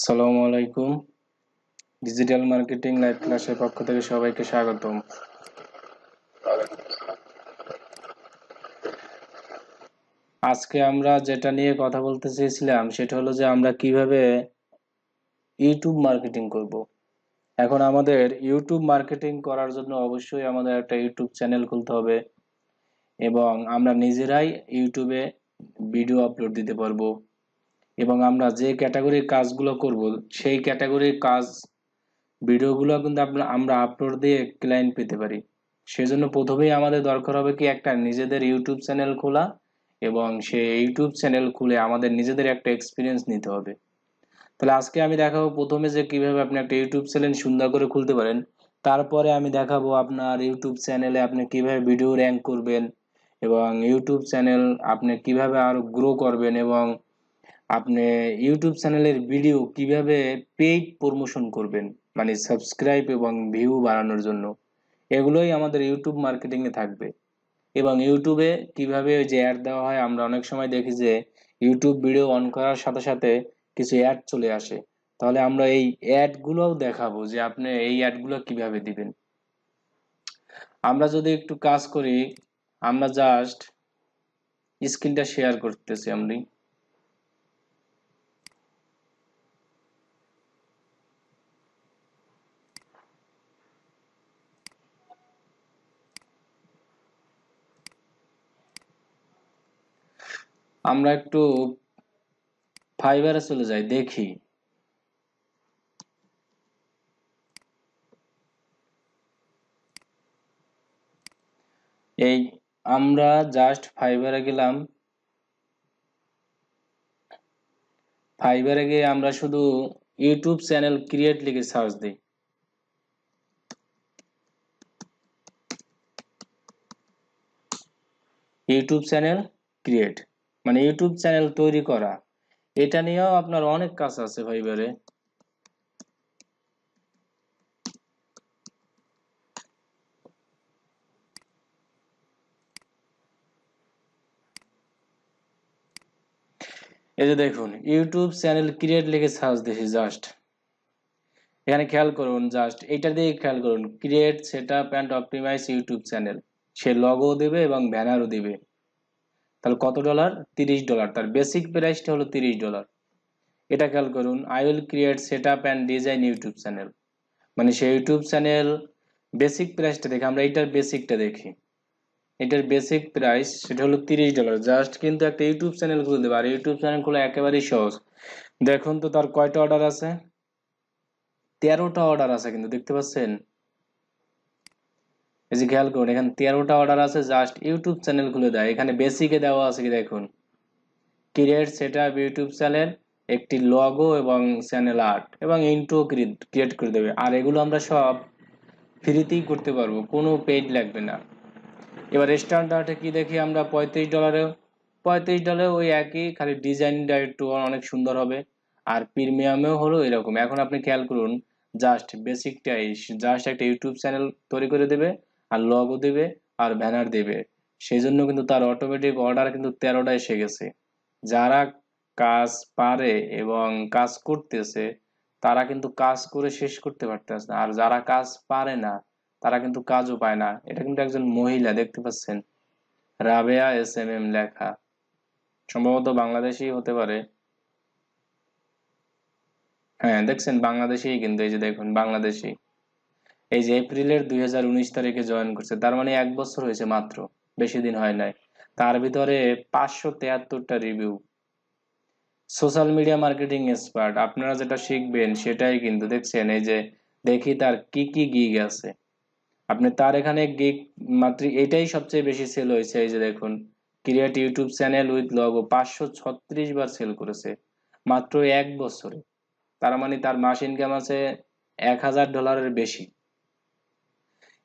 আসসালামু আলাইকুম digital marketing live ক্লাসের পক্ষ থেকে সবাইকে স্বাগতম আজকে আমরা যেটা নিয়ে কথা বলতে চেয়েছিলাম সেটা হলো যে আমরা কিভাবে ইউটিউব মার্কেটিং করব এখন আমাদের ইউটিউব মার্কেটিং করার জন্য অবশ্যই আমাদের একটা ইউটিউব চ্যানেল খুলতে হবে এবং আমরা নিজেরাই ইউটিউবে ভিডিও আপলোড দিতে পারবো এবং আমরা যে ক্যাটাগরির কাজগুলো করব সেই ক্যাটাগরির কাজ ভিডিওগুলো কিন্তু আমরা আপলোড দিয়ে ক্লায়েন্ট পেতে পারি সেজন্য প্রথমেই আমাদের দরকার হবে কি একটা নিজেদের ইউটিউব চ্যানেল খোলা এবং সেই ইউটিউব চ্যানেল খুলে আমাদের নিজেদের একটা এক্সপিরিয়েন্স নিতে হবে তাহলে আজকে আমি দেখাবো প্রথমে যে কিভাবে আপনি একটা ইউটিউব চ্যানেল সুন্দর করে খুলতে পারেন তারপরে আমি দেখাবো আপনার ইউটিউব চ্যানেলে আপনি কিভাবে ভিডিও র্যাঙ্ক করবেন এবং ইউটিউব চ্যানেল আপনি কিভাবে আরও গ্রো করবেন এবং আপনি ইউটিউব চ্যানেলের ভিডিও কিভাবে পেইড প্রমোশন করবেন মানে সাবস্ক্রাইব এবং ভিউ বাড়ানোর জন্য এগুলোই আমাদের ইউটিউব মার্কেটিংয়ে থাকবে এবং ইউটিউবে কিভাবে ওই যে অ্যাড দেওয়া হয় আমরা অনেক সময় দেখি যে ইউটিউব ভিডিও অন করার সাথে সাথে কিছু অ্যাড চলে আসে তাহলে আমরা এই অ্যাডগুলোও দেখাবো যে আপনি এই অ্যাডগুলো কিভাবে দিবেন আমরা যদি একটু কাজ করি আমরা জাস্ট স্ক্রিনটা শেয়ার করতেছি আমি আমরা একটু ফাইবারে চলে যাই দেখি এই আমরা জাস্ট ফাইবারে গেলাম ফাইবারে গিয়ে আমরা শুধু ইউটিউব চ্যানেল ক্রিয়েট লিখে সার্চ দিই ইউটিউব চ্যানেল ক্রিয়েট মানে ইউটিউব চ্যানেল তৈরি করা এটা নিয়েও আপনার অনেক কাজ আছে ফাইবারে এই যে দেখুন ইউটিউব চ্যানেল ক্রিয়েট লিখে সার্চ দিছি জাস্ট এখানে খেয়াল করুন জাস্ট এটা দিয়ে খেয়াল করুন create set up and optimise YouTube channel সে লগও দেবে এবং ব্যানারও দেবে তাহলে কত ডলার তিরিশ ডলার তার বেসিক প্রাইসটা হলো তিরিশ ডলার এটা খেয়াল করুন I will create set up and design YouTube channel মানে সেই ইউটিউব চ্যানেল বেসিক প্রাইসটা দেখি আমরা এইটার বেসিকটা দেখি এটার বেসিক প্রাইস সেটা হলো তিরিশ ডলার জাস্ট কিন্তু একটা ইউটিউব চ্যানেল খুলে দেবে আর ইউটিউব চ্যানেল খুলে একেবারেই সহজ দেখুন তো তার কয়টা অর্ডার আছে তেরোটা অর্ডার আছে কিন্তু দেখতে পাচ্ছেন এই যে খেয়াল করুন এখানে তেরোটা অর্ডার আছে জাস্ট ইউটিউব চ্যানেল খুলে দেয় এখানে বেসিকে দেওয়া আছে কি দেখুন create set up YouTube channel একটি লগো এবং চ্যানেল আর্ট এবং ইন্ট্রো ক্রিয়েট করে দেবে আর এগুলো আমরা সব ফ্রিতেই করতে পারবো কোনো পেইড লাগবে না এবার স্ট্যান্ডার্ডে কি দেখি আমরা পঁয়ত্রিশ ডলারেও পঁয়ত্রিশ ডলারে ওই একই খালি ডিজাইনটা একটু অনেক সুন্দর হবে আর প্রিমিয়ামেও হলো এরকম এখন আপনি খেয়াল করুন জাস্ট বেসিকটাই জাস্ট একটা ইউটিউব চ্যানেল তৈরি করে দেবে আর লগও দেবে আর ব্যানার দেবে সেই জন্য কিন্তু তার অটোমেটিক অর্ডার কিন্তু তেরোটা এসে গেছে যারা কাজ পারে এবং কাজ করতেছে তারা কিন্তু কাজ করে শেষ করতে পারতেছে না আর যারা কাজ পারে না তারা কিন্তু কাজও পায় না এটা কিন্তু একজন মহিলা দেখতে পাচ্ছেন রাবেয়া এস এম এম লেখা সম্ভবত বাংলাদেশেই হতে পারে হ্যাঁ দেখছেন বাংলাদেশেই কিন্তু এই যে দেখুন বাংলাদেশেই এই যে এপ্রিলের দুই তারিখে জয়েন করছে তার মানে এক বছর হয়েছে মাত্র বেশি দিন হয় নাই তার ভিতরে পাঁচশো তেহাত্তরটা review social media marketing expert আপনারা যেটা শিখবেন সেটাই কিন্তু দেখছেন এই যে দেখি তার কি কি গিগ আছে আপনি তার এখানে গিগ মাত্র এটাই সবচেয়ে বেশি সেল হয়েছে এই যে দেখুন create YouTube channel with logo পাঁচশো ছত্রিশ বার সেল করেছে মাত্র এক বছরে তার মানে তার মাস ইনকাম আছে এক হাজার ডলারের বেশি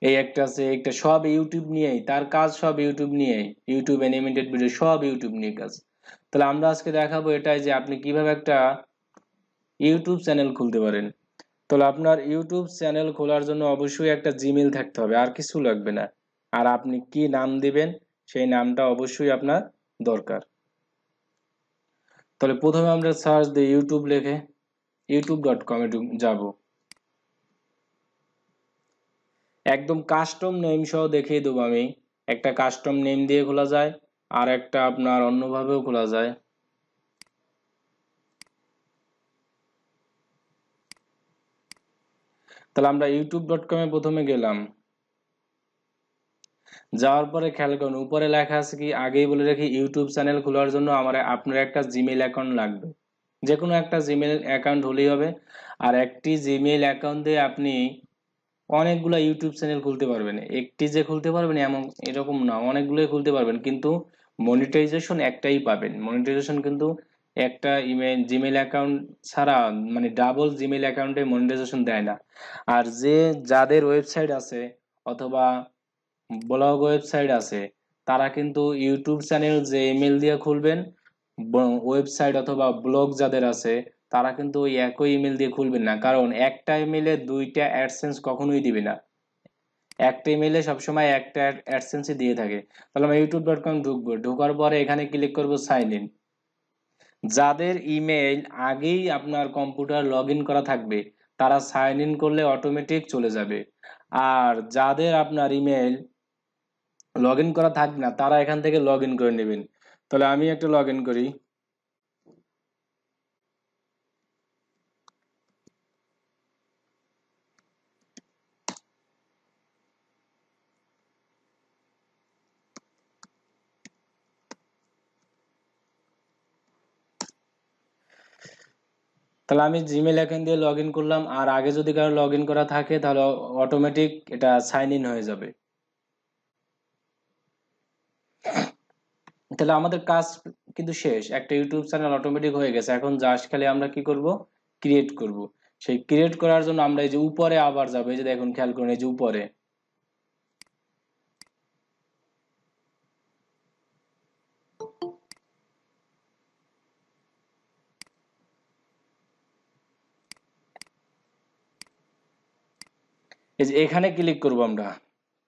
এই একটা আছে একটা সব ইউটিউব নিয়েই তার কাজ সব ইউটিউব নিয়েই ইউটিউব অ্যানিমেটেড ভিডিও সব ইউটিউব নিয়ে কাজ তাহলে আমরা আজকে দেখাবো এটাই যে আপনি কিভাবে একটা ইউটিউব চ্যানেল খুলতে পারেন তাহলে আপনার ইউটিউব চ্যানেল খোলার জন্য অবশ্যই একটা জিমেল থাকতে হবে আর কিছু লাগবে না আর আপনি কি নাম দিবেন সেই নামটা অবশ্যই আপনার দরকার তাহলে প্রথমে আমরা সার্চ দিই ইউটিউব লেখে ইউটিউব ডট কমে যাব একদম কাস্টম নেম সহ দেখিয়ে দেবো আমি একটা কাস্টম নেম দিয়ে খোলা যায় আর একটা আপনার অন্যভাবেও খোলা যায় তাহলে আমরা ইউটিউব ডট কমে প্রথমে গেলাম যাওয়ার পরে খেয়াল করুন উপরে লেখা আছে কি আগেই বলে রাখি ইউটিউব চ্যানেল খোলার জন্য আমার আপনার একটা জিমেল অ্যাকাউন্ট লাগবে যে কোনো একটা জিমেল অ্যাকাউন্ট হলেই হবে আর একটি জিমেল অ্যাকাউন্ট দিয়ে আপনি অনেকগুলো ইউটিউব চ্যানেল খুলতে পারবেন একটি যে খুলতে পারবেন এমন এরকম না অনেকগুলোই খুলতে পারবেন কিন্তু মনিটাইজেশন একটাই পাবেন মনিটাইজেশন কিন্তু একটা ইমেল জিমেল অ্যাকাউন্ট ছাড়া মানে ডাবল জিমেল অ্যাকাউন্টে মনিটাইজেশন দেয় না আর যে যাদের ওয়েবসাইট আছে অথবা ব্লগ ওয়েবসাইট আছে তারা কিন্তু ইউটিউব চ্যানেল যে ইমেল দিয়ে খুলবেন ওয়েবসাইট অথবা ব্লগ যাদের আছে তারা কিন্তু ওই একই ইমেল দিয়ে খুলবেন না কারণ একটা ইমেলে দুইটা অ্যাডসেন্স কখনোই দিবে না একটা ইমেলে সবসময় একটা অ্যাডসেন্সই দিয়ে থাকে তাহলে আমি ইউটিউব ডট কম ঢুকবো ঢোকার পরে এখানে ক্লিক করবো সাইন ইন যাদের ইমেল আগেই আপনার কম্পিউটার লগ করা থাকবে তারা সাইন ইন করলে অটোমেটিক চলে যাবে আর যাদের আপনার ইমেল লগ করা থাকবে না তারা এখান থেকে লগ করে নেবেন তাহলে আমি একটা লগ করি তাহলে আমি জিমেল অ্যাকাউন্ট দিয়ে লগ করলাম আর আগে যদি কারো লগ করা থাকে তাহলে অটোমেটিক এটা সাইন ইন হয়ে যাবে তাহলে আমাদের কাজ কিন্তু শেষ একটা ইউটিউব চ্যানেল অটোমেটিক হয়ে গেছে এখন জাস্ট খালি আমরা কি করব ক্রিয়েট করব সেই ক্রিয়েট করার জন্য আমরা এই যে উপরে আবার যাবো এই যে দেখুন খেয়াল করুন এই যে উপরে এই যে এখানে ক্লিক করব আমরা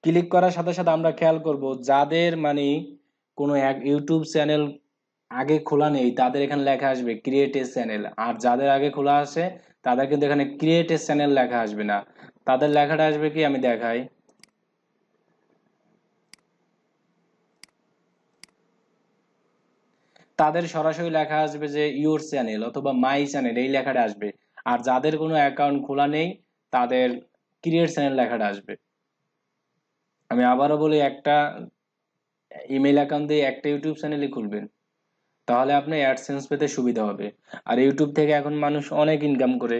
ক্লিক করার সাথে সাথে আমরা খেয়াল করব যাদের মানে কোনো এক ইউটিউব চ্যানেল আগে খোলা নেই তাদের এখানে লেখা আসবে ক্রিয়েট এ চ্যানেল আর যাদের আগে খোলা আছে তাদের কিন্তু এখানে ক্রিয়েট এ চ্যানেল লেখা আসবে না তাদের লেখাটা আসবে কি আমি দেখাই তাদের সরাসরি লেখা আসবে যে ইউর চ্যানেল অথবা মাই চ্যানেল এই লেখাটা আসবে আর যাদের কোনো অ্যাকাউন্ট খোলা নেই তাদের ক্রিয়েট চ্যানেল লেখাটা আসবে আমি আবারও বলি একটা ইমেল অ্যাকাউন্ট দিয়ে একটা ইউটিউব চ্যানেলই খুলবেন তাহলে আপনার অ্যাডসেন্স পেতে সুবিধা হবে আর ইউটিউব থেকে এখন মানুষ অনেক ইনকাম করে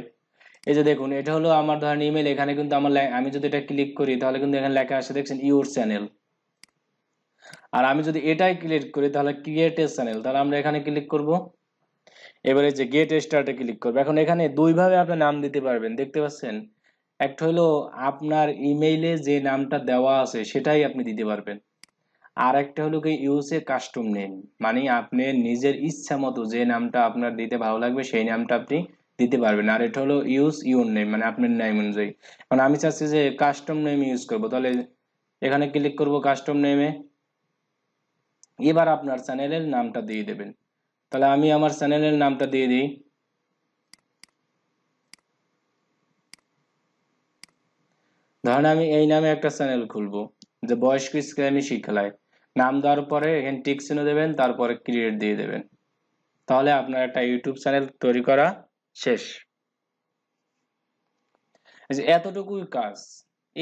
এই যে দেখুন এটা হলো আমার ধরেন ইমেল এখানে কিন্তু আমার আমি যদি এটা ক্লিক করি তাহলে কিন্তু এখানে লেখা আসে দেখছেন ইউর চ্যানেল আর আমি যদি এটাই ক্লিক করি তাহলে ক্রিয়েট এ চ্যানেল তাহলে আমরা এখানে ক্লিক করব এবারে যে গেট স্টার্টে ক্লিক করবো এখন এখানে দুইভাবে আপনি নাম দিতে পারবেন দেখতে পাচ্ছেন একটা হলো আপনার ইমেইলে যে নামটা দেওয়া আছে সেটাই আপনি দিতে পারবেন আর একটা হলো কি ইউসে কাস্টম নেম মানে আপনি নিজের ইচ্ছা মতো যে নামটা আপনার দিতে ভালো লাগবে সেই নামটা আপনি দিতে পারবেন আর এটা হলো ইউজ ইউর নেম মানে আপনার নেম অনুযায়ী মানে আমি চাচ্ছি যে কাস্টম নেম ইউজ করব তাহলে এখানে ক্লিক করব কাস্টম নেমে এবার আপনার চ্যানেলের নামটা দিয়ে দেবেন তাহলে আমি আমার চ্যানেলের নামটা দিয়ে দিই ধরেন আমি এই নামে একটা চ্যানেল খুলবো যে বয়স্ক ইসলামী শিক্ষালয় নাম দেওয়ার পরে এখানে টিক চিহ্ন দেবেন তারপরে ক্রিয়েট দিয়ে দেবেন তাহলে আপনার একটা ইউটিউব চ্যানেল তৈরি করা শেষ এতটুকু কাজ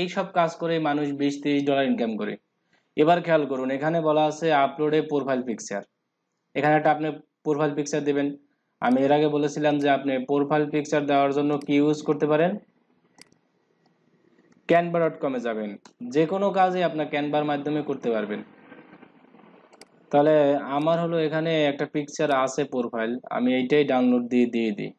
এই সব কাজ করে মানুষ বিশ তিরিশ ডলার ইনকাম করে এবার খেয়াল করুন এখানে বলা আছে আপলোডে প্রোফাইল পিকচার এখানে একটা আপনি প্রোফাইল পিকচার দেবেন আমি এর আগে বলেছিলাম যে আপনি প্রোফাইল পিকচার দেওয়ার জন্য কি ইউজ করতে পারেন ক্যানভা ডট কমে যাবেন যে কোনো কাজই আপনার ক্যানভার মাধ্যমে করতে পারবেন তাহলে আমার হলো এখানে একটা পিকচার আছে প্রোফাইল আমি এইটাই ডাউনলোড দিয়ে দিয়ে দিই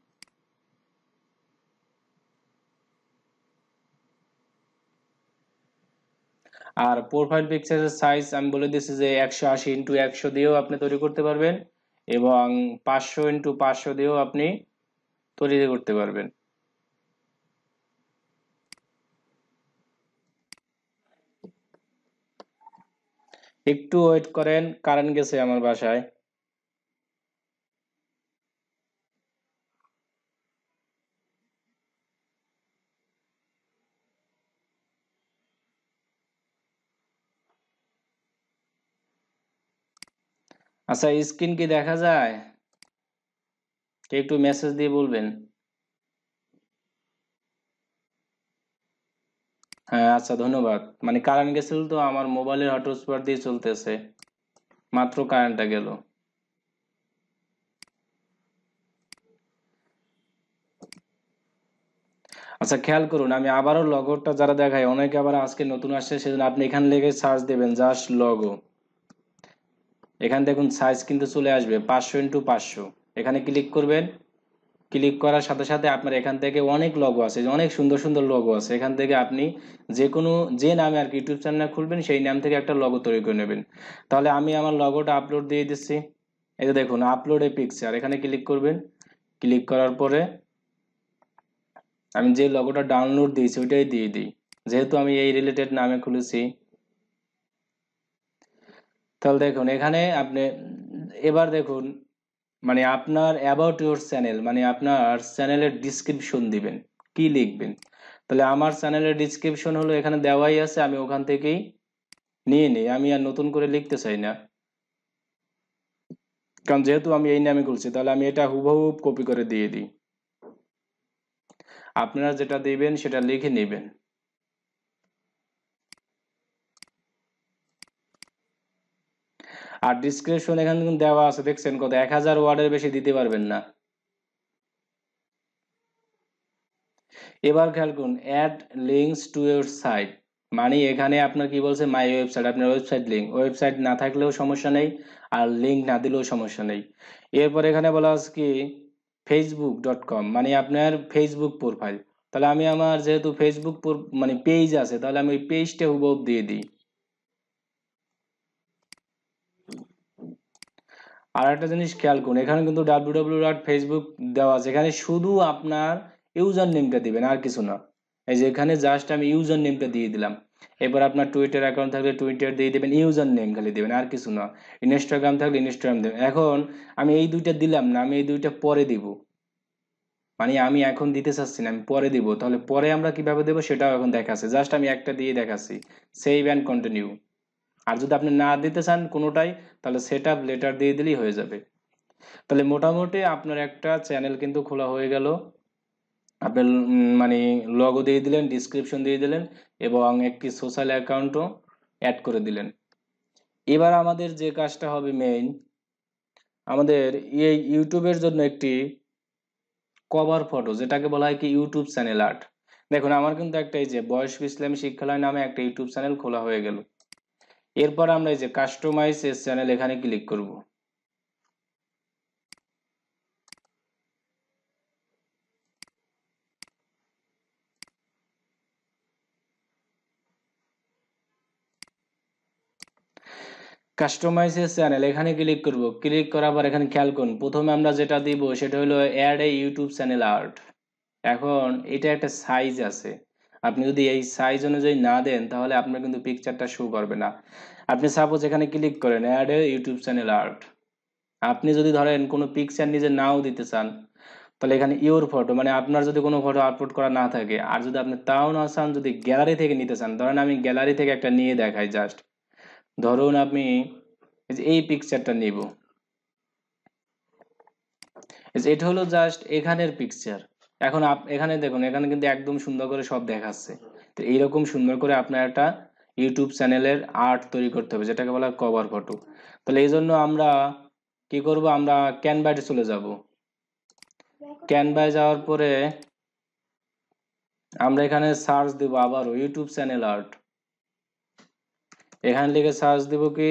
আর প্রোফাইল পিকচারের সাইজ আমি বলে দিচ্ছি যে একশো আশি ইন্টু একশো দিয়েও আপনি তৈরি করতে পারবেন এবং পাঁচশো ইন্টু পাঁচশো দিয়েও আপনি তৈরি করতে পারবেন একটু ওয়েট করেন কারেন্ট গেছে আমার বাসায় আচ্ছা স্ক্রিন কি দেখা যায় একটু মেসেজ দিয়ে বলবেন হ্যাঁ আচ্ছা ধন্যবাদ মানে কারেন্ট গেছিল তো আমার মোবাইলের হটস্পট দিয়ে চলতেছে মাত্র কারেন্টটা গেল আচ্ছা খেয়াল করুন আমি আবারও লগোটা যারা দেখাই অনেকে আবার আজকে নতুন আসছে সেজন্য আপনি এখান লেগে সার্চ দেবেন জাস্ট লগো এখান দেখুন সাইজ কিন্তু চলে আসবে পাঁচশো ইন্টু পাঁচশো এখানে ক্লিক করবেন ক্লিক করার সাথে সাথে আপনার এখান থেকে অনেক লগো আছে অনেক সুন্দর সুন্দর লগো আছে এখান থেকে আপনি যে কোনো যে নামে আর কি ইউটিউব চ্যানেল খুলবেন সেই নাম থেকে একটা লগো তৈরি করে নেবেন তাহলে আমি আমার লগোটা আপলোড দিয়ে দিচ্ছি এই যে দেখুন আপলোড এ পিকচার এখানে ক্লিক করবেন ক্লিক করার পরে আমি যে লগোটা ডাউনলোড দিয়েছি ওইটাই দিয়ে দিই যেহেতু আমি এই রিলেটেড নামে খুলেছি তাহলে দেখুন এখানে আপনি এবার দেখুন মানে আপনার অ্যাবাউট ইউর চ্যানেল মানে আপনার চ্যানেলের ডিসক্রিপশন দিবেন কি লিখবেন তাহলে আমার চ্যানেলের ডিসক্রিপশন হলো এখানে দেওয়াই আছে আমি ওখান থেকেই নিয়ে নিই আমি আর নতুন করে লিখতে চাই না কারণ যেহেতু আমি এই নামে খুলছি তাহলে আমি এটা হুবহুব কপি করে দিয়ে দিই আপনারা যেটা দিবেন সেটা লিখে নেবেন আর ডিসক্রিপশন এখানে কিন্তু দেওয়া আছে দেখছেন কত এক হাজার ওয়ার্ডের বেশি দিতে পারবেন না এবার খেয়াল করুন add links to your site মানে এখানে আপনার কি বলছে মাই ওয়েবসাইট আপনার ওয়েবসাইট লিঙ্ক ওয়েবসাইট না থাকলেও সমস্যা নেই আর লিঙ্ক না দিলেও সমস্যা নেই এরপর এখানে বলা আছে কি ফেসবুক ডট কম মানে আপনার ফেসবুক প্রোফাইল তাহলে আমি আমার যেহেতু ফেসবুক মানে পেজ আছে তাহলে আমি ওই পেজটা হুবহুব দিয়ে দিই আর একটা জিনিস খেয়াল করুন এখানে কিন্তু ডাব্লিউডাব্লিউ ডাব্লিউ ডট ফেসবুক দেওয়া আছে এখানে শুধু আপনার ইউজার নেমটা দেবেন আর কিছু না এই যে এখানে জাস্ট আমি ইউজার নেমটা দিয়ে দিলাম এবার আপনার টুইটার অ্যাকাউন্ট থাকলে টুইটার দিয়ে দেবেন ইউজার নেম খালি দেবেন আর কিছু না ইনস্টাগ্রাম থাকলে ইনস্টাগ্রাম দেবেন এখন আমি এই দুইটা দিলাম না আমি এই দুইটা পরে দিব মানে আমি এখন দিতে চাচ্ছি না আমি পরে দিব তাহলে পরে আমরা কিভাবে দেবো সেটাও এখন দেখাচ্ছি জাস্ট আমি একটা দিয়ে দেখাচ্ছি সেভ অ্যান্ড কন্টিনিউ আর যদি আপনি না দিতে চান কোনোটাই তাহলে সেট আপ লেটার দিয়ে দিলেই হয়ে যাবে তাহলে মোটামুটি আপনার একটা চ্যানেল কিন্তু খোলা হয়ে গেল আপনি মানে লগও দিয়ে দিলেন ডিসক্রিপশন দিয়ে দিলেন এবং একটি সোশ্যাল অ্যাকাউন্টও অ্যাড করে দিলেন এবার আমাদের যে কাজটা হবে মেইন আমাদের এই ইউটিউবের জন্য একটি কভার ফটো যেটাকে বলা হয় কি ইউটিউব চ্যানেল আর্ট দেখুন আমার কিন্তু একটা এই যে বয়স বিশ্লেমী শিক্ষালয় নামে একটা ইউটিউব চ্যানেল খোলা হয়ে গেল এরপর আমরা এই যে কাস্টমাইজ এস চ্যানেল এখানে ক্লিক করব কাস্টমাইজ এস চ্যানেল এখানে ক্লিক করব ক্লিক করার পর এখানে খেয়াল করুন প্রথমে আমরা যেটা দিব সেটা হলো add a YouTube channel art এখন এটা একটা সাইজ আছে আপনি যদি এই সাইজ অনুযায়ী না দেন তাহলে আপনার কিন্তু পিকচারটা শো করবে না আপনি সাপোজ এখানে ক্লিক করেন add a YouTube channel art আপনি যদি ধরেন কোনো পিকচার নিজে নাও দিতে চান তাহলে এখানে ইউর ফটো মানে আপনার যদি কোনো ফটো আপলোড করা না থাকে আর যদি আপনি তাও না চান যদি গ্যালারি থেকে নিতে চান ধরেন আমি গ্যালারি থেকে একটা নিয়ে দেখাই জাস্ট ধরুন আপনি এই পিকচারটা নিব এটা হলো জাস্ট এখানের পিকচার এখন এখানে দেখুন এখানে কিন্তু একদম সুন্দর করে সব দেখাচ্ছে তো এইরকম সুন্দর করে আপনার একটা ইউটিউব চ্যানেলের আর্ট তৈরি করতে হবে যেটাকে বলা কভার ফটো তাহলে এই জন্য আমরা কি করব আমরা ক্যানভায় চলে যাব ক্যানভায় যাওয়ার পরে আমরা এখানে সার্চ দেব আবারও ইউটিউব চ্যানেল আর্ট এখানে লিখে সার্চ দেব কি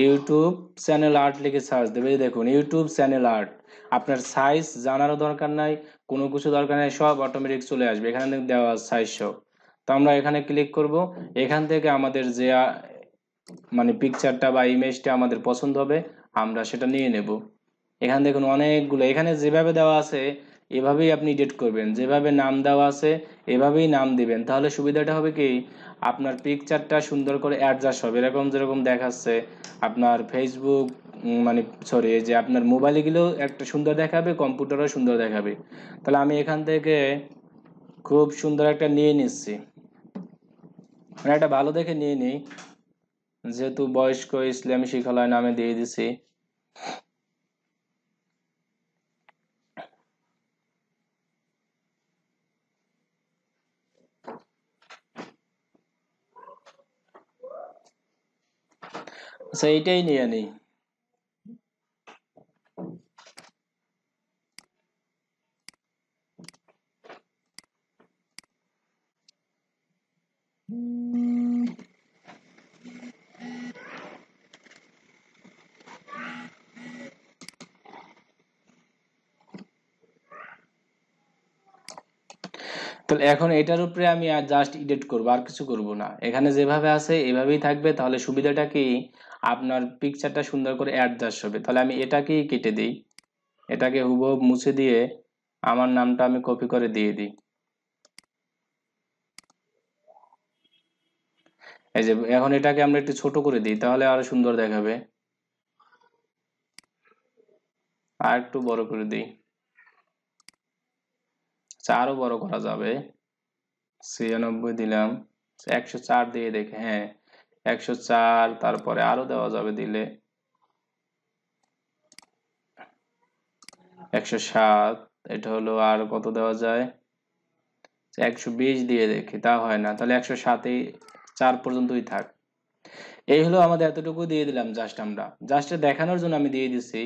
ইউটিউব চ্যানেল আর্ট লিখে সার্চ দেবে দেখুন ইউটিউব চ্যানেল আর্ট আপনার সাইজ জানারও দরকার নাই কোনো কিছু দরকার নাই সব অটোমেটিক চলে আসবে এখানে দেওয়া সাইজশো তো আমরা এখানে ক্লিক করব এখান থেকে আমাদের যে মানে পিকচারটা বা ইমেজটা আমাদের পছন্দ হবে আমরা সেটা নিয়ে নেব এখানে দেখুন অনেকগুলো এখানে যেভাবে দেওয়া আছে এভাবেই আপনি এডিট করবেন যেভাবে নাম দেওয়া আছে এভাবেই নাম দিবেন তাহলে সুবিধাটা হবে কি আপনার পিকচারটা সুন্দর করে অ্যাডজাস্ট হবে এরকম যেরকম দেখাচ্ছে আপনার ফেসবুক মানে সরি যে আপনার মোবাইলে গেলেও একটা সুন্দর দেখাবে কম্পিউটারও সুন্দর দেখাবে তাহলে আমি এখান থেকে খুব সুন্দর একটা নিয়ে নিচ্ছি মানে একটা ভালো দেখে নিয়ে নিই যেহেতু বয়স্ক ইসলামী শিখালয় নামে দিয়ে দিছি আচ্ছা এখন এটার উপরে আমি আর জাস্ট এডিট করবো আর কিছু করবো না এখানে যেভাবে আছে এভাবেই থাকবে তাহলে সুবিধাটা কি আপনার পিকচারটা সুন্দর করে অ্যাডজাস্ট হবে তাহলে আমি এটাকেই কেটে দিই এটাকে হুবহু মুছে দিয়ে আমার নামটা আমি কপি করে দিয়ে দিই এই যে এখন এটাকে আমরা একটু ছোট করে দিই তাহলে আরো সুন্দর দেখাবে আর একটু বড় করে দিই আচ্ছা, আরো বড় করা যাবে ছিয়ানব্বই দিলাম একশো চার দিয়ে দেখে হ্যাঁ একশো চার তারপরে আরো দেওয়া যাবে দিলে একশো সাত এটা হলো আর কত দেওয়া যায় একশো বিশ দিয়ে দেখি তা হয় না তাহলে একশো সাতেই চার পর্যন্তই থাক এই হলো আমাদের এতটুকু দিয়ে দিলাম জাস্ট আমরা জাস্ট দেখানোর জন্য আমি দিয়ে দিচ্ছি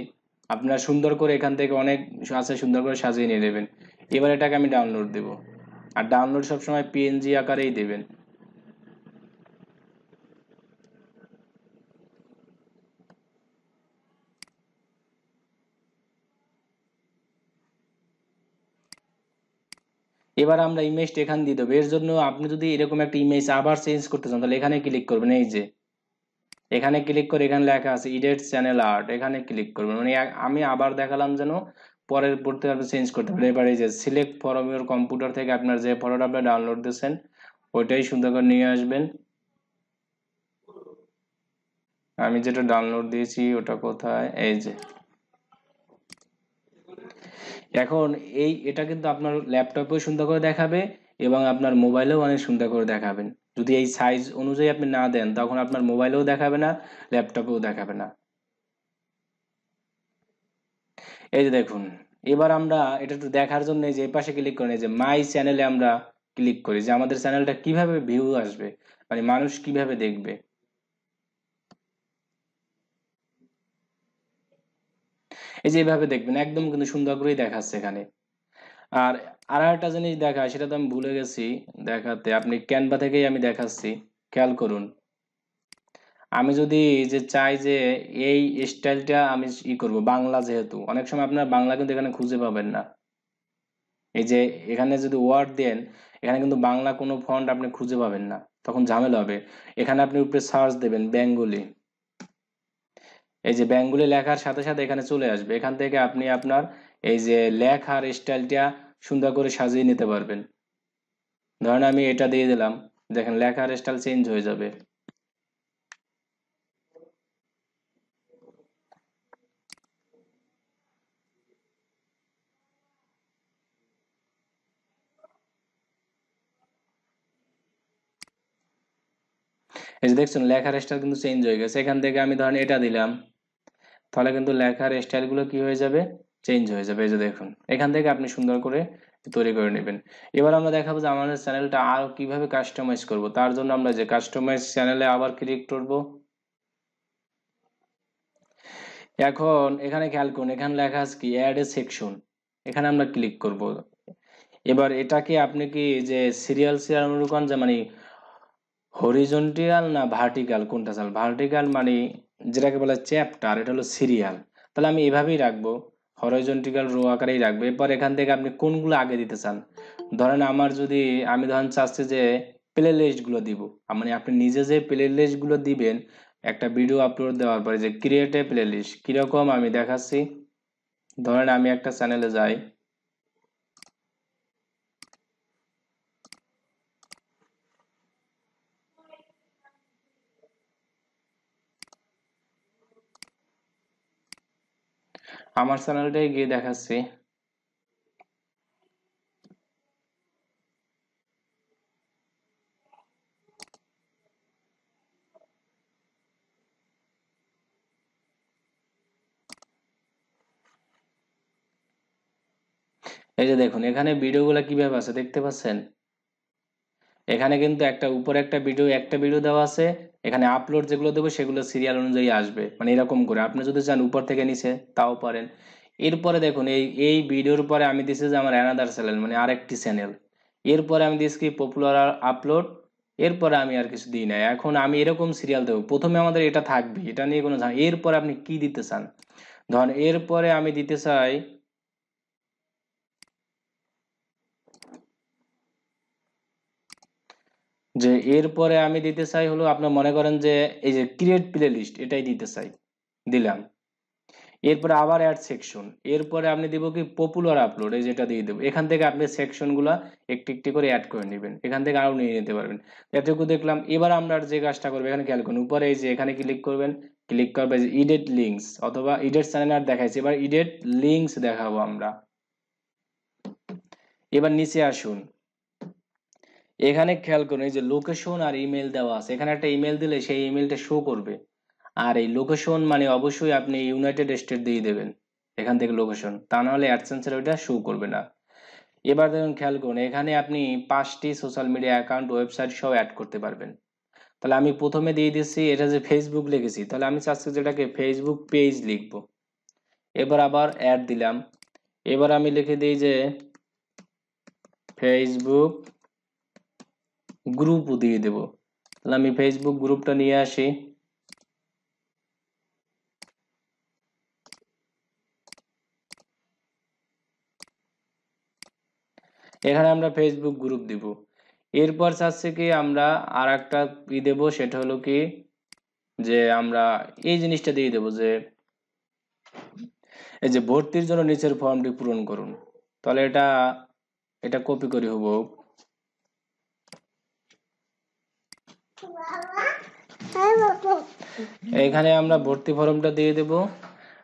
আপনারা সুন্দর করে এখান থেকে অনেক আছে সুন্দর করে সাজিয়ে নিয়ে নেবেন এবার এটাকে আমি ডাউনলোড দেব আর ডাউনলোড সবসময় পিএনজি আকারেই দেবেন এবার আমরা ইমেজটা এখান দিয়ে দেবো এর জন্য আপনি যদি এরকম একটা ইমেজ আবার চেঞ্জ করতে চান তাহলে এখানে ক্লিক করবেন এই যে এখানে ক্লিক করে এখানে লেখা আছে ইডেট চ্যানেল আর্ট এখানে ক্লিক করবেন মানে আমি আবার দেখালাম যেন পরের পড়তে আপনি চেঞ্জ করতে পারেন এবার এই যে সিলেক্ট ফরম ইউর কম্পিউটার থেকে আপনার যে ফটোটা আপনি ডাউনলোড দিয়েছেন ওইটাই সুন্দর করে নিয়ে আসবেন আমি যেটা ডাউনলোড দিয়েছি ওটা কোথায় এই যে এখন এই এটা কিন্তু আপনার ল্যাপটপেও সুন্দর করে দেখাবে এবং আপনার মোবাইলেও অনেক সুন্দর করে দেখাবেন যদি এই সাইজ অনুযায়ী আপনি না দেন তখন আপনার মোবাইলেও দেখাবে না ল্যাপটপেও দেখাবে না এই যে দেখুন এবার আমরা এটা একটু দেখার জন্য যে পাশে ক্লিক করি যে মাই চ্যানেলে আমরা ক্লিক করি যে আমাদের চ্যানেলটা কিভাবে ভিউ আসবে মানে মানুষ কিভাবে দেখবে এই যে এইভাবে দেখবেন একদম কিন্তু সুন্দর করেই দেখাচ্ছে এখানে আর আর একটা জিনিস দেখা সেটা তো আমি ভুলে গেছি দেখাতে আপনি ক্যানভা থেকেই আমি দেখাচ্ছি খেয়াল করুন আমি যদি যে চাই যে এই স্টাইলটা আমি ই করব বাংলা যেহেতু অনেক সময় আপনার বাংলা কিন্তু এখানে খুঁজে পাবেন না এই যে এখানে যদি ওয়ার্ড দেন এখানে কিন্তু বাংলা কোনো ফন্ট আপনি খুঁজে পাবেন না তখন ঝামেলা হবে এখানে আপনি উপরে সার্চ দেবেন বেঙ্গলি এই যে ব্যাঙ্কগুলি লেখার সাথে সাথে এখানে চলে আসবে এখান থেকে আপনি আপনার এই যে লেখার স্টাইলটা সুন্দর করে সাজিয়ে নিতে পারবেন ধরেন আমি এটা দিয়ে দিলাম দেখেন লেখার স্টাইল চেঞ্জ হয়ে যাবে এই যে দেখছেন লেখার স্টাইল কিন্তু চেঞ্জ হয়ে গেছে এখান থেকে আমি ধরেন এটা দিলাম তাহলে কিন্তু লেখার স্টাইলগুলো কি হয়ে যাবে চেঞ্জ হয়ে যাবে এই যে দেখুন এখান থেকে আপনি সুন্দর করে তৈরি করে নেবেন এবার আমরা দেখাবো যে আমাদের চ্যানেলটা আরও কিভাবে কাস্টমাইজ করব তার জন্য আমরা যে কাস্টমাইজ চ্যানেলে আবার ক্লিক করব এখন এখানে খেয়াল করুন এখানে লেখা আছে কি অ্যাড এ সেকশন এখানে আমরা ক্লিক করব এবার এটাকে আপনি কি যে সিরিয়াল সিরিয়াল যে মানে হরিজন্টাল না ভার্টিক্যাল কোনটা চাল ভার্টিক্যাল মানে যেটাকে বলা চ্যাপ্টার এটা হলো সিরিয়াল তাহলে আমি এভাবেই রাখবো হরাইজন্টিক্যাল রো আকারেই রাখবো এরপর এখান থেকে আপনি কোনগুলো আগে দিতে চান ধরেন আমার যদি আমি ধরেন চাচ্ছি যে প্লে লিস্টগুলো দিব মানে আপনি নিজে যে প্লে লিস্টগুলো দিবেন একটা ভিডিও আপলোড দেওয়ার পরে যে ক্রিয়েটে প্লে লিস্ট কীরকম আমি দেখাচ্ছি ধরেন আমি একটা চ্যানেলে যাই আমার চ্যানেলটাই গিয়ে দেখাচ্ছি এই যে দেখুন এখানে ভিডিওগুলো কিভাবে আছে দেখতে পাচ্ছেন এখানে কিন্তু একটা উপরে একটা ভিডিও একটা ভিডিও দেওয়া আছে এখানে আপলোড যেগুলো দেবো সেগুলো সিরিয়াল অনুযায়ী আসবে মানে এরকম করে আপনি যদি চান উপর থেকে নিচে তাও পারেন এরপরে দেখুন এই এই ভিডিওর পরে আমি দিচ্ছি যে আমার অ্যানাদার চ্যানেল মানে আরেকটি চ্যানেল এরপরে আমি দিয়েছি কি পপুলার আপলোড এরপরে আমি আর কিছু দিই না এখন আমি এরকম সিরিয়াল দেবো প্রথমে আমাদের এটা থাকবে এটা নিয়ে কোনো এরপরে আপনি কি দিতে চান ধরেন এরপরে আমি দিতে চাই যে এরপরে আমি দিতে চাই হলো আপনার মনে করেন যে এই যে ক্রিয়েট প্লে লিস্ট এটাই দিতে চাই দিলাম এরপরে আবার অ্যাড সেকশন এরপরে আপনি দিব কি পপুলার আপলোড এই যেটা দিয়ে দেবো এখান থেকে আপনি সেকশনগুলো একটি একটি করে অ্যাড করে নেবেন এখান থেকে আরও নিয়ে নিতে পারবেন এতটুকু দেখলাম এবার আমরা যে কাজটা করবো এখানে খেয়াল করুন উপরে এই যে এখানে ক্লিক করবেন ক্লিক করবে যে ইডেট লিঙ্কস অথবা ইডেট চ্যানেল আর দেখাইছে এবার ইডেট লিঙ্কস দেখাবো আমরা এবার নিচে আসুন এখানে খেয়াল করুন এই যে লোকেশন আর ইমেল দেওয়া আছে এখানে একটা ইমেল দিলে সেই ইমেলটা শো করবে আর এই লোকেশন মানে অবশ্যই আপনি ইউনাইটেড স্টেট দিয়ে দেবেন এখান থেকে লোকেশন তা নাহলে অ্যাডসেন্সের ওইটা শো করবে না এবার দেখুন খেয়াল করুন এখানে আপনি পাঁচটি সোশ্যাল মিডিয়া অ্যাকাউন্ট ওয়েবসাইট সব অ্যাড করতে পারবেন তাহলে আমি প্রথমে দিয়ে দিচ্ছি এটা যে ফেসবুক লিখেছি তাহলে আমি চাচ্ছি যেটাকে ফেসবুক পেজ লিখব এবার আবার অ্যাড দিলাম এবার আমি লিখে দিই যে ফেসবুক গ্রুপও দিয়ে দেব তাহলে আমি ফেসবুক গ্রুপটা নিয়ে আসি এখানে আমরা ফেসবুক গ্রুপ দিব এরপর চাচ্ছে কি আমরা আর একটা ই দেবো সেটা হলো কি যে আমরা এই জিনিসটা দিয়ে দেবো যে এই যে ভর্তির জন্য নিচের ফর্মটি পূরণ করুন তাহলে এটা এটা কপি করি হবো এখানে আমরা ভর্তি ফর্মটা দিয়ে দেব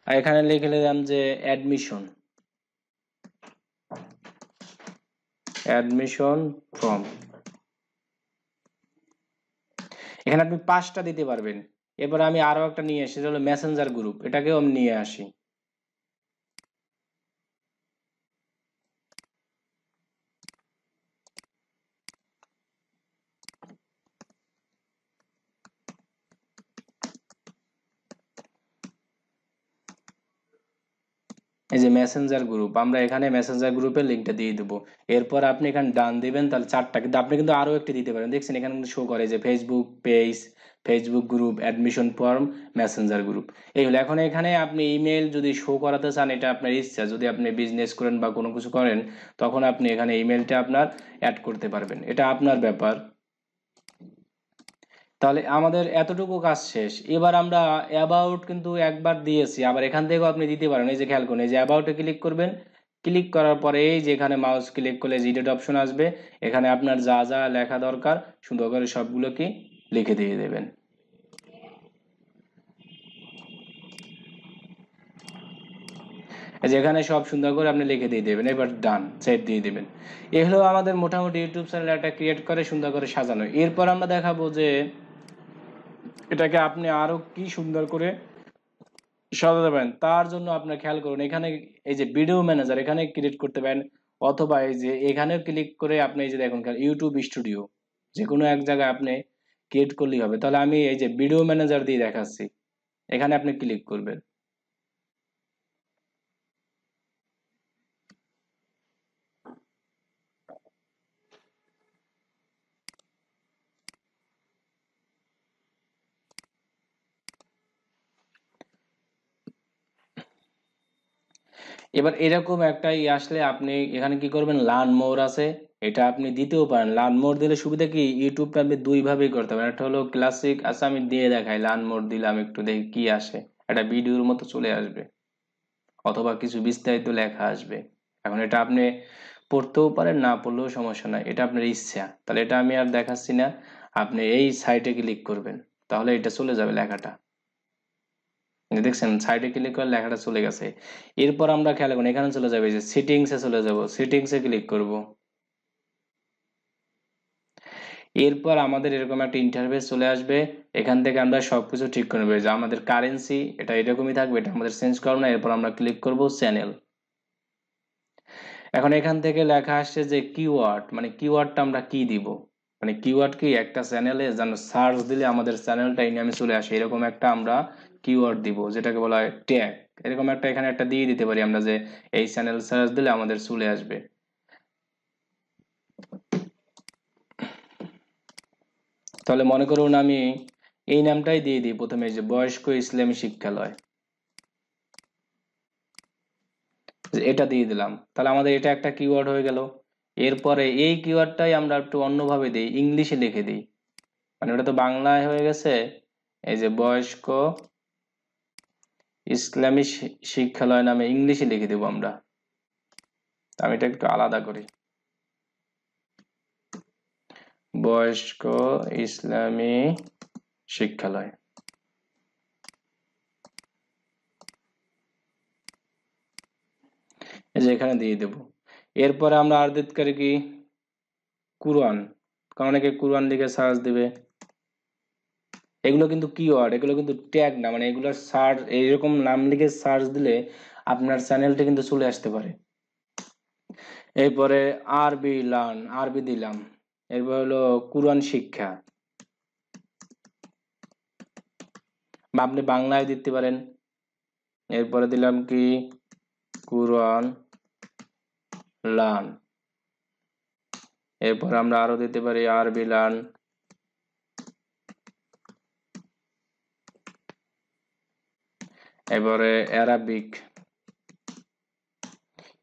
আর এখানে লিখে নিলাম যে অ্যাডমিশন অ্যাডমিশন ফর্ম এখানে আপনি পাঁচটা দিতে পারবেন এবার আমি আরো একটা নিয়ে আসি যেটা হলো মেসেঞ্জার গ্রুপ এটাকেও আমি নিয়ে আসি মেসেঞ্জার গ্রুপ আমরা এখানে মেসেঞ্জার গ্রুপের লিঙ্কটা দিয়ে দেবো এরপর আপনি এখানে ডান দিবেন তাহলে চারটা কিন্তু আপনি কিন্তু আরও একটি দিতে পারেন দেখছেন এখানে কিন্তু শো করে যে Facebook page Facebook group admission form Messenger group এই হলো এখন এখানে আপনি ইমেল যদি শো করাতে চান এটা আপনার ইচ্ছা যদি আপনি বিজনেস করেন বা কোনো কিছু করেন তখন আপনি এখানে ইমেলটা আপনার অ্যাড করতে পারবেন এটা আপনার ব্যাপার তাহলে আমাদের এতটুকু কাজ শেষ এবার আমরা অ্যাবাউট কিন্তু একবার দিয়েছি আবার এখান থেকেও আপনি দিতে পারেন এই যে খেয়াল করুন এই যে অ্যাবাউটে ক্লিক করবেন ক্লিক করার পরে এই যে এখানে মাউস ক্লিক করলে জিডেট অপশন আসবে এখানে আপনার যা যা লেখা দরকার সুন্দর করে সবগুলোকে লিখে দিয়ে দেবেন যেখানে সব সুন্দর করে আপনি লিখে দিয়ে দেবেন এবার ডান সেট দিয়ে দেবেন এগুলো আমাদের মোটামুটি ইউটিউব চ্যানেল একটা ক্রিয়েট করে সুন্দর করে সাজানো এরপর আমরা দেখাবো যে এটাকে আপনি আরও কি সুন্দর করে সাজাতে পারেন তার জন্য আপনার খেয়াল করুন এখানে এই যে ভিডিও ম্যানেজার এখানে ক্রিয়েট করতে পারেন অথবা এই যে এখানেও ক্লিক করে আপনি এই যে দেখুন ইউটিউব স্টুডিও যে কোনো এক জায়গায় আপনি ক্রিয়েট করলেই হবে তাহলে আমি এই যে ভিডিও ম্যানেজার দিয়ে দেখাচ্ছি এখানে আপনি ক্লিক করবেন এবার এরকম একটা ই আসলে আপনি এখানে কি করবেন লার্ন মোর আছে এটা আপনি দিতেও পারেন লার্ন মোর দিলে সুবিধা কি ইউটিউবটা আপনি দুইভাবেই করতে পারেন একটা হলো ক্লাসিক আচ্ছা আমি দিয়ে দেখাই লার্ন মোর দিলাম একটু দেখি কি আসে একটা ভিডিওর মতো চলে আসবে অথবা কিছু বিস্তারিত লেখা আসবে এখন এটা আপনি পড়তেও পারেন না পড়লেও সমস্যা নাই এটা আপনার ইচ্ছা তাহলে এটা আমি আর দেখাচ্ছি না আপনি এই সাইটে ক্লিক করবেন তাহলে এটা চলে যাবে লেখাটা দেখছেন সাইডে ক্লিক করে লেখাটা চলে গেছে এরপর আমরা খেয়াল করুন এখানে চলে যাবে যে সিটিংসে চলে যাব সিটিংসে ক্লিক করব এরপর আমাদের এরকম একটা ইন্টারভেস চলে আসবে এখান থেকে আমরা সবকিছু ঠিক করে নেবে যে আমাদের কারেন্সি এটা এরকমই থাকবে এটা আমাদের চেঞ্জ করবো না এরপর আমরা ক্লিক করব চ্যানেল এখন এখান থেকে লেখা আসছে যে কিওয়ার্ড মানে কিওয়ার্ডটা আমরা কি দিব মানে কিওয়ার্ড কি একটা চ্যানেলে যেন সার্চ দিলে আমাদের চ্যানেলটা এই নামে চলে আসে এরকম একটা আমরা কিওয়ার্ড দিব যেটাকে বলা হয় ট্যাগ এরকম একটা এখানে একটা দিয়ে দিতে পারি আমরা যে এই চ্যানেল সার্চ দিলে আমাদের চলে আসবে তাহলে মনে করুন আমি এই নামটাই দিয়ে দিই প্রথমে যে বয়স্ক ইসলামী শিক্ষালয় এটা দিয়ে দিলাম তাহলে আমাদের এটা একটা কিওয়ার্ড হয়ে গেল এরপরে এই কিওয়ার্ডটাই আমরা একটু অন্যভাবে দিই ইংলিশে লিখে দিই মানে ওটা তো বাংলায় হয়ে গেছে এই যে বয়স্ক ইসলামী শিক্ষালয় নামে ইংলিশে লিখে দেব আমরা আমি এটা একটু আলাদা করি বয়স্ক ইসলামী শিক্ষালয় এখানে দিয়ে দেব এরপরে আমরা আর কি কুরআন কারণ অনেকে কুরআন লিখে সার্চ দিবে এগুলো কিন্তু কিওয়ার্ড এগুলো কিন্তু ট্যাগ না মানে এগুলোর সার্চ এইরকম নাম লিখে সার্চ দিলে আপনার চ্যানেলটা কিন্তু চলে আসতে পারে এরপরে আরবি লার্ন আরবি দিলাম এরপর হলো কুরআন শিক্ষা বা আপনি বাংলায় দিতে পারেন এরপরে দিলাম কি কুরআন লার্ন এরপর আমরা আরো দিতে পারি আরবি লার্ন এবারে অ্যারাবিক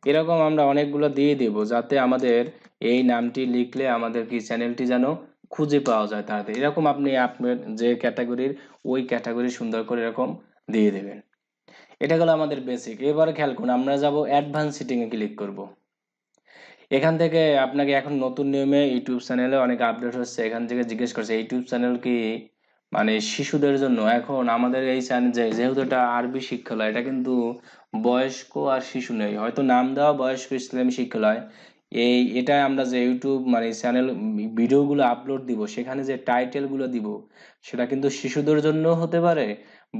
এরকম আমরা অনেকগুলো দিয়ে দেব যাতে আমাদের এই নামটি লিখলে আমাদের কি চ্যানেলটি যেন খুঁজে পাওয়া যায় তাড়াতাড়ি এরকম আপনি আপনার যে ক্যাটাগরির ওই ক্যাটাগরি সুন্দর করে এরকম দিয়ে দেবেন এটা গেল আমাদের বেসিক এবারে খেয়াল করুন আমরা যাব অ্যাডভান্স সিটিংয়ে ক্লিক করব। এখান থেকে আপনাকে এখন নতুন নিয়মে ইউটিউব চ্যানেলে অনেক আপডেট হচ্ছে এখান থেকে জিজ্ঞেস করছে ইউটিউব চ্যানেল কি মানে শিশুদের জন্য এখন আমাদের এই চ্যানেল যেহেতু এটা আরবি শিক্ষালয় এটা কিন্তু বয়স্ক আর শিশু নেই হয়তো নাম দেওয়া বয়স্ক ইসলামী শিক্ষালয় এই এটা আমরা যে ইউটিউব মানে চ্যানেল ভিডিওগুলো আপলোড দিব সেখানে যে টাইটেলগুলো দিব সেটা কিন্তু শিশুদের জন্য হতে পারে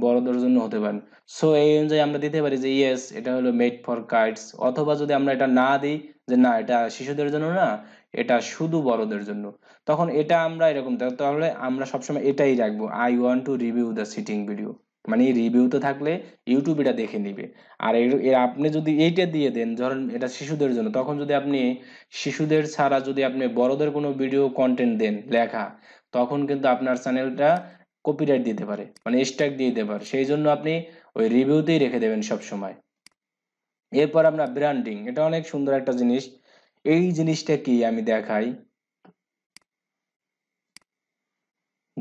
বড়দের জন্য হতে পারে সো এই অনুযায়ী আমরা দিতে পারি যে ইয়েস এটা হলো মেড ফর কাইটস অথবা যদি আমরা এটা না দিই যে না এটা শিশুদের জন্য না এটা শুধু বড়দের জন্য তখন এটা আমরা এরকম তাহলে আমরা সবসময় এটাই রাখবো I want to review the sitting video মানে রিভিউ তো থাকলে ইউটিউব এটা দেখে নিবে আর এর আপনি যদি এইটা দিয়ে দেন ধরেন এটা শিশুদের জন্য তখন যদি আপনি শিশুদের ছাড়া যদি আপনি বড়দের কোনো ভিডিও কন্টেন্ট দেন লেখা তখন কিন্তু আপনার চ্যানেলটা কপিরাইট দিতে পারে মানে স্ট্যাক দিয়ে দিতে পারে সেই জন্য আপনি ওই রিভিউতেই রেখে দেবেন সব সময় এরপর আমরা ব্র্যান্ডিং এটা অনেক সুন্দর একটা জিনিস এই জিনিসটা কি আমি দেখাই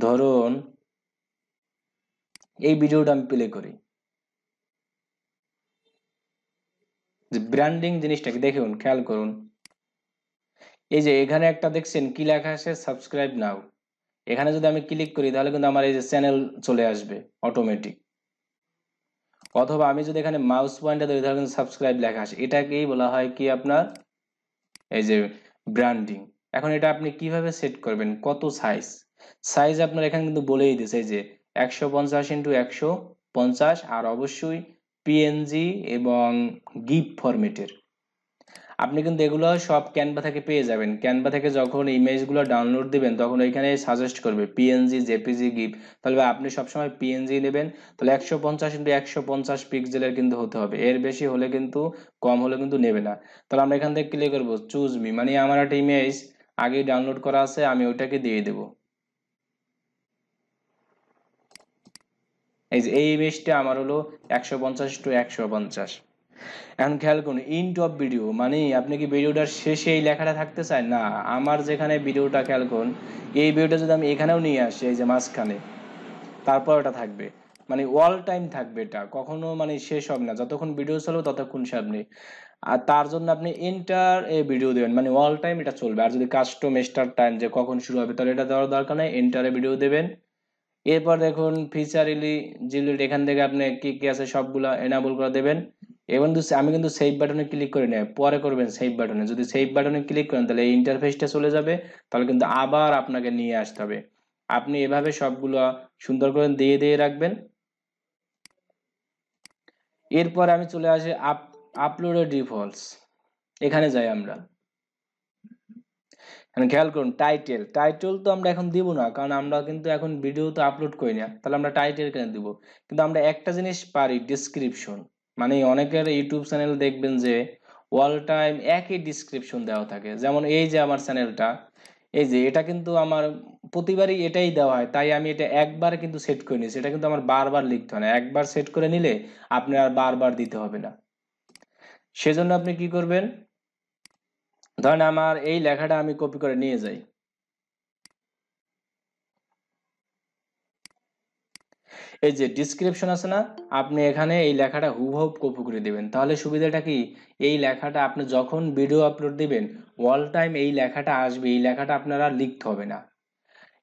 ধরুন এই ভিডিওটা আমি প্লে করি ব্র্যান্ডিং জিনিসটাকে দেখুন খেয়াল করুন এই যে এখানে একটা দেখছেন কি লেখা আছে সাবস্ক্রাইব নাও এখানে যদি আমি ক্লিক করি তাহলে কিন্তু আমার এই যে চ্যানেল চলে আসবে অটোমেটিক অথবা আমি যদি এখানে মাউস পয়েন্টটা ধরি তাহলে কিন্তু সাবস্ক্রাইব লেখা আসে এটাকেই বলা হয় কি আপনার এই যে ব্র্যান্ডিং এখন এটা আপনি কিভাবে সেট করবেন কত সাইজ সাইজ আপনার এখানে কিন্তু বলেই দিয়েছে যে একশো পঞ্চাশ ইন্টু একশো পঞ্চাশ আর অবশ্যই পিএনজি এবং গিফ ফরম্যাটের আপনি কিন্তু এগুলো সব ক্যানভা থেকে পেয়ে যাবেন ক্যানভা থেকে যখন ইমেজগুলো ডাউনলোড দিবেন তখন ওইখানে সাজেস্ট করবে পিএনজি জেপিজি গিফ তাহলে আপনি সবসময় পিএনজি নেবেন তাহলে একশো পঞ্চাশ ইন্টু একশো পঞ্চাশ পিক্সেলের কিন্তু হতে হবে এর বেশি হলে কিন্তু কম হলে কিন্তু নেবে না তাহলে আমরা এখান থেকে ক্লিক করবো চুজ মি মানে আমার একটা ইমেজ আগে ডাউনলোড করা আছে আমি ওইটাকে দিয়ে দেবো এই যে এই ইমেজটা আমার হলো একশো পঞ্চাশ টু একশো পঞ্চাশ এখন খেয়াল করুন ইন্ট অফ ভিডিও মানে আপনি কি ভিডিওটার শেষে এই লেখাটা থাকতে চায় না আমার যেখানে ভিডিওটা খেয়াল করুন এই ভিডিওটা যদি আমি এখানেও নিয়ে আসি এই যে মাঝখানে তারপর ওটা থাকবে মানে অল টাইম থাকবে এটা কখনো মানে শেষ হবে না যতক্ষণ ভিডিও চলবে ততক্ষণ সামনে আর তার জন্য আপনি এন্টার এ ভিডিও দেবেন মানে অল টাইম এটা চলবে আর যদি কাস্টম স্টার টাইম যে কখন শুরু হবে তাহলে এটা দেওয়ার দরকার নেই এন্টারে ভিডিও দেবেন এরপর দেখুন ফিচার ইলি জিলিট এখান থেকে আপনি কি কি আছে সবগুলা এনাবল করে দেবেন এবং আমি কিন্তু সেভ বাটনে ক্লিক করি না পরে করবেন সেভ বাটনে যদি সেভ বাটনে ক্লিক করেন তাহলে এই ইন্টারফেসটা চলে যাবে তাহলে কিন্তু আবার আপনাকে নিয়ে আসতে হবে আপনি এভাবে সবগুলো সুন্দর করে দিয়ে দিয়ে রাখবেন এরপর আমি চলে আসি আপ আপলোডের ডিফল্টস এখানে যাই আমরা খেয়াল করুন টাইটেল টাইটেল তো আমরা এখন দিব না কারণ আমরা কিন্তু এখন ভিডিও তো আপলোড করি না তাহলে আমরা টাইটেল কেন দিব কিন্তু আমরা একটা জিনিস পারি ডিসক্রিপশন মানে অনেকের ইউটিউব চ্যানেল দেখবেন যে অল টাইম একই ডিসক্রিপশন দেওয়া থাকে যেমন এই যে আমার চ্যানেলটা এই যে এটা কিন্তু আমার প্রতিবারই এটাই দেওয়া হয় তাই আমি এটা একবার কিন্তু সেট করে নিয়েছি এটা কিন্তু আমার বারবার লিখতে হয় না একবার সেট করে নিলে আপনার আর বারবার দিতে হবে না সেজন্য আপনি কি করবেন ধরেন আমার এই লেখাটা আমি কপি করে নিয়ে যাই এই যে ডিসক্রিপশন আছে না আপনি এখানে এই লেখাটা হুবহুব কপি করে দেবেন তাহলে সুবিধাটা কি এই লেখাটা আপনি যখন ভিডিও আপলোড দিবেন অল টাইম এই লেখাটা আসবে এই লেখাটা আপনারা লিখতে হবে না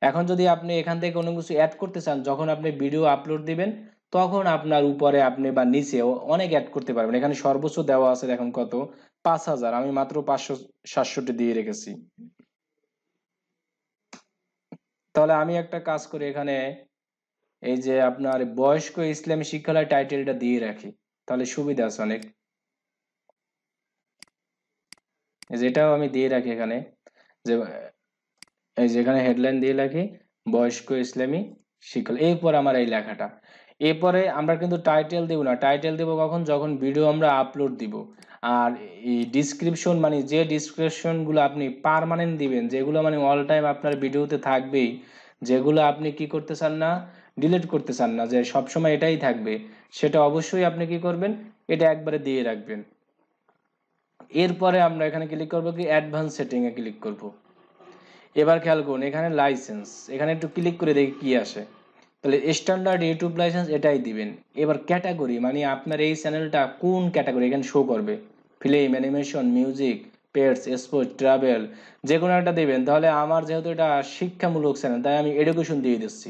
এখন যদি আপনি এখান থেকে কোনো কিছু অ্যাড করতে চান যখন আপনি ভিডিও আপলোড দিবেন তখন আপনার উপরে আপনি বা নিচে অনেক অ্যাড করতে পারবেন এখানে সর্বোচ্চ দেওয়া আছে এখন কত পাঁচ হাজার আমি মাত্র পাঁচশো সাতষট্টি দিয়ে রেখেছি তাহলে আমি একটা কাজ করি এখানে এই যে আপনার বয়স্ক ইসলামী শিক্ষালয় টাইটেলটা দিয়ে রাখি তাহলে সুবিধা আছে অনেক যেটাও আমি দিয়ে রাখি এখানে যে এই যেখানে হেডলাইন দিয়ে রাখি বয়স্ক ইসলামী শিক্ষালয় এরপর আমার এই লেখাটা এরপরে আমরা কিন্তু টাইটেল দেব না টাইটেল দেব কখন যখন ভিডিও আমরা আপলোড দিব আর এই ডিসক্রিপশন মানে যে ডিসক্রিপশনগুলো আপনি পারমানেন্ট দিবেন যেগুলো মানে অল টাইম আপনার ভিডিওতে থাকবেই যেগুলো আপনি কি করতে চান না ডিলিট করতে চান না যে সবসময় এটাই থাকবে সেটা অবশ্যই আপনি কি করবেন এটা একবারে দিয়ে রাখবেন এরপরে আমরা এখানে ক্লিক করব কি অ্যাডভান্স সেটিংয়ে ক্লিক করব এবার খেয়াল করুন এখানে লাইসেন্স এখানে একটু ক্লিক করে দেখি কি আসে তাহলে স্ট্যান্ডার্ড ইউটিউব লাইসেন্স এটাই দিবেন এবার ক্যাটাগরি মানে আপনার এই চ্যানেলটা কোন ক্যাটাগরি এখানে শো করবে film animation music pets sports travel যে কোনো একটা দেবেন তাহলে আমার যেহেতু এটা শিক্ষামূলক চ্যানেল তাই আমি এডুকেশন দিয়ে দিচ্ছি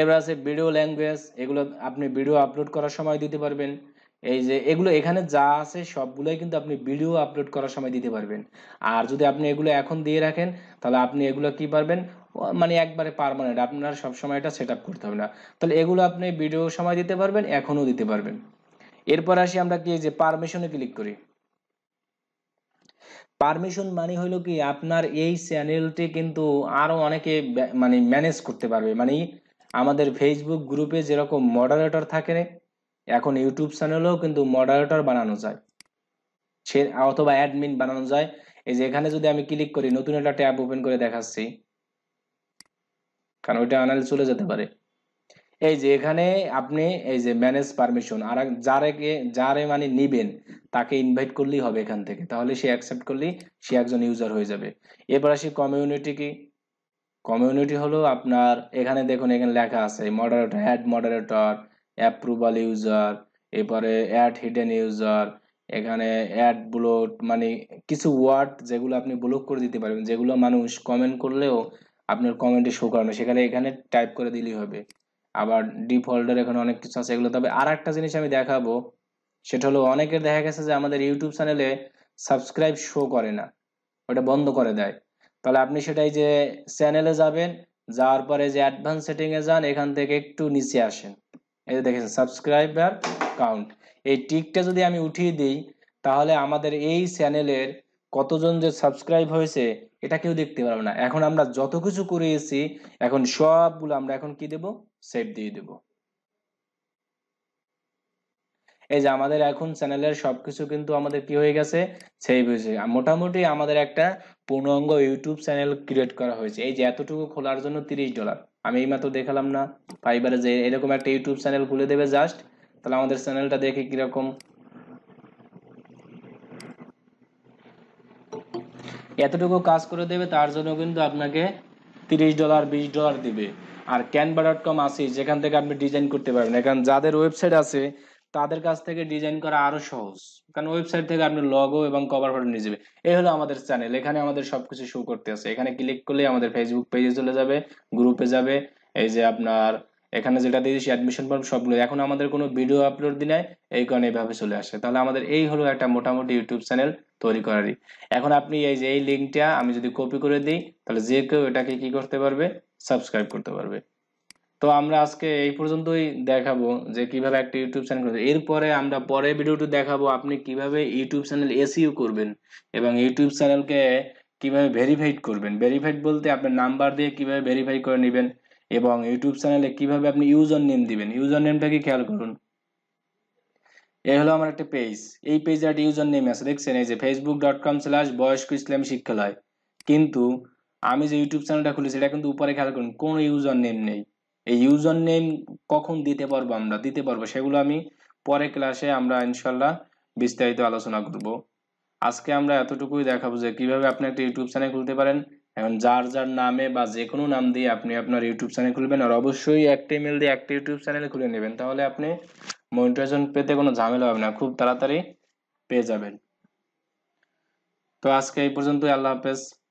এবার আছে ভিডিও ল্যাঙ্গুয়েজ এগুলো আপনি ভিডিও আপলোড করার সময় দিতে পারবেন এই যে এগুলো এখানে যা আছে সবগুলোই কিন্তু আপনি ভিডিও আপলোড করার সময় দিতে পারবেন আর যদি আপনি এগুলো এখন দিয়ে রাখেন তাহলে আপনি এগুলো কি পারবেন মানে একবারে পারমানেন্ট আপনার সবসময় এটা সেট করতে হবে না তাহলে এগুলো আপনি ভিডিও সময় দিতে পারবেন এখনও দিতে পারবেন এরপর আসি আমরা কি যে পারমিশনে ক্লিক করি পারমিশন মানে হলো কি আপনার এই চ্যানেলটি কিন্তু আরও অনেকে মানে ম্যানেজ করতে পারবে মানে আমাদের ফেসবুক গ্রুপে যেরকম মডারেটর থাকে এখন ইউটিউব চ্যানেলেও কিন্তু মডারেটর বানানো যায় সে অথবা অ্যাডমিন বানানো যায় এই যে এখানে যদি আমি ক্লিক করি নতুন একটা ট্যাব ওপেন করে দেখাচ্ছি কারণ ওইটা আনালে চলে যেতে পারে এই যে এখানে আপনি এই যে ম্যানেজ পারমিশন আর যারাকে যারে মানে নিবেন তাকে ইনভাইট করলেই হবে এখান থেকে তাহলে সে অ্যাকসেপ্ট করলেই সে একজন ইউজার হয়ে যাবে এরপর আসি কমিউনিটি কি কমিউনিটি হলো আপনার এখানে দেখুন এখানে লেখা আছে moderator add moderator approval user এরপরে অ্যাড হিডেন ইউজার এখানে অ্যাড ব্লক মানে কিছু ওয়ার্ড যেগুলো আপনি ব্লক করে দিতে পারবেন যেগুলো মানুষ কমেন্ট করলেও আপনার কমেন্টে শো করে না সেখানে এখানে টাইপ করে দিলেই হবে আবার ডিফল্টার এখানে অনেক কিছু আছে এগুলো তবে আর একটা জিনিস আমি দেখাবো সেটা হলো অনেকের দেখা গেছে যে আমাদের ইউটিউব চ্যানেলে সাবস্ক্রাইব শো করে না ওটা বন্ধ করে দেয় তাহলে আপনি সেটাই যে চ্যানেলে যাবেন যাওয়ার পরে যে অ্যাডভান্স সেটিংয়ে যান এখান থেকে একটু নিচে আসেন এই যে দেখেন সাবস্ক্রাইবার কাউন্ট এই টিকটা যদি আমি উঠিয়ে দিই তাহলে আমাদের এই চ্যানেলের কতজন যে সাবস্ক্রাইব হয়েছে এটা কেউ দেখতে পারবে না এখন আমরা যত কিছু করিয়েছি এখন সবগুলো আমরা এখন কি দেব সেভ দিয়ে দেবো এই যে আমাদের এখন চ্যানেলের সবকিছু কিন্তু আমাদের কি হয়ে গেছে সেই হয়েছে মোটামুটি আমাদের একটা পূর্ণাঙ্গ ইউটিউব চ্যানেল ক্রিয়েট করা হয়েছে এই যে এতটুকু খোলার জন্য তিরিশ ডলার আমি এই মাত্র দেখালাম না ফাইবারে যে এরকম একটা ইউটিউব চ্যানেল খুলে দেবে জাস্ট তাহলে আমাদের চ্যানেলটা দেখে কিরকম এতটুকু কাজ করে দেবে তার জন্য কিন্তু আপনাকে তিরিশ ডলার বিশ ডলার দিবে আর ক্যানভা ডট কম আছে যেখান থেকে আপনি ডিজাইন করতে পারবেন এখন যাদের ওয়েবসাইট আছে তাদের কাছ থেকে ডিজাইন করা আরো সহজ কারণ ওয়েবসাইট থেকে আপনি লগো এবং কভার ফটো নিয়ে যাবে এই হলো আমাদের চ্যানেল এখানে আমাদের সবকিছু শো করতে আছে এখানে ক্লিক করলে আমাদের ফেসবুক পেজে চলে যাবে গ্রুপে যাবে এই যে আপনার এখানে যেটা দিয়েছি অ্যাডমিশন ফর্ম সবগুলো এখন আমাদের কোনো ভিডিও আপলোড দিলে এই কারণে এইভাবে চলে আসে তাহলে আমাদের এই হলো একটা মোটামুটি ইউটিউব চ্যানেল তৈরি করারই এখন আপনি এই যে এই লিঙ্কটা আমি যদি কপি করে দিই তাহলে যে কেউ এটাকে কি করতে পারবে সাবস্ক্রাইব করতে পারবে তো আমরা আজকে এই পর্যন্তই দেখাবো যে কিভাবে একটা ইউটিউব চ্যানেল করবেন এরপরে আমরা পরে ভিডিওটি দেখাবো আপনি কিভাবে ইউটিউব চ্যানেল এসিও করবেন এবং ইউটিউব চ্যানেলকে কিভাবে ভেরিফাইড করবেন ভেরিফাইড বলতে আপনার নাম্বার দিয়ে কিভাবে ভেরিফাই করে নেবেন এবং ইউটিউব চ্যানেলে কিভাবে আপনি ইউজার নেম দিবেন ইউজার নেমটাকে খেয়াল করুন এই হলো আমার একটা পেজ এই পেজে একটা ইউজার নেম আছে দেখছেন এই যে ফেসবুক ডট কম স্ল্যাশ বয়স্ক ইসলাম শিক্ষালয় কিন্তু আমি যে ইউটিউব চ্যানেলটা খুলেছি এটা কিন্তু উপরে খেয়াল করুন কোনো ইউজার নেম নেই এই ইউজার নেম কখন দিতে পারবো আমরা দিতে পারবো সেগুলো আমি পরে ক্লাসে আমরা ইনশাল্লাহ বিস্তারিত আলোচনা করব আজকে আমরা এতটুকুই দেখাবো যে কীভাবে আপনি একটা ইউটিউব চ্যানেল খুলতে পারেন এখন যার যার নামে বা যে কোনো নাম দিয়ে আপনি আপনার ইউটিউব চ্যানেল খুলবেন আর অবশ্যই একটা ইমেল দিয়ে একটা ইউটিউব চ্যানেল খুলে নেবেন তাহলে আপনি মনিটাইজেশন পেতে কোনো ঝামেলা হবে না খুব তাড়াতাড়ি পেয়ে যাবেন তো আজকে এই পর্যন্তই আল্লাহ হাফেজ